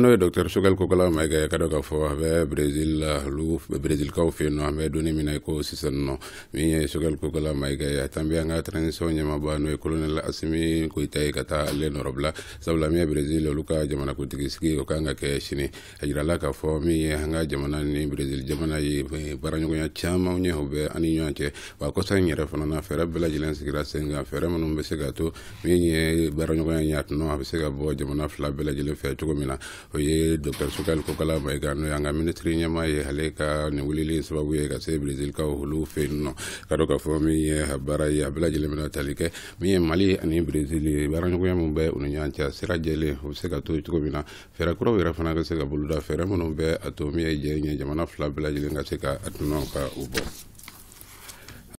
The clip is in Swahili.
n'o ye docteur sugal kokala mayiga e ye ka dɔ k'a fɔ a bɛ brezil olu brezilkaw fɛ yen nɔ an bɛ donni ko sisan no mi ye sugal kokala mayiga e ye tan bɛ an ka transition ɲɛmaba n'o ye kolonɛl asimi itay kata le no robla nɔrɔbila sabula min ye brezil olu ka tigi sigi ko kanga ke kɛ sini a yirala k'a fo mi ye an jamana ni brezil jamana yi ye baaraɲɔgɔnya caamanw chama o bɛ be ani ɲɔgɔn te wa kɔsa in yɛrɛ fana na fere bela jilen sigira sen kan fɛɛrɛ minnu bɛ se ka to min ye baaraɲɔgɔnya ɲa tunɔ a bɛ se ka bo jamana fla bela jilen fe to ko mina o ye dr sukali kokala bayiga n'o y'an ka ɲɛma ye ale ka nin wulili sababu ye ka se brezilikaw olu fɛ nɔ ka dɔ k'a fɔ min ye a baara ye a bɛɛ lajɛlen bɛna tali kɛ min ye mali ani brezil ye baaraɲɔgɔnya min bɛ u ni ɲɔgɔn sira jɛlen o be se ka to cogo min na fɛɛrɛ kuraw yɛrɛ fana ka se ka boloda fɛɛrɛ minnu bɛ a to min ye jɛ ɲɛ jamana fila bɛɛ ka se ka a ka u bɔ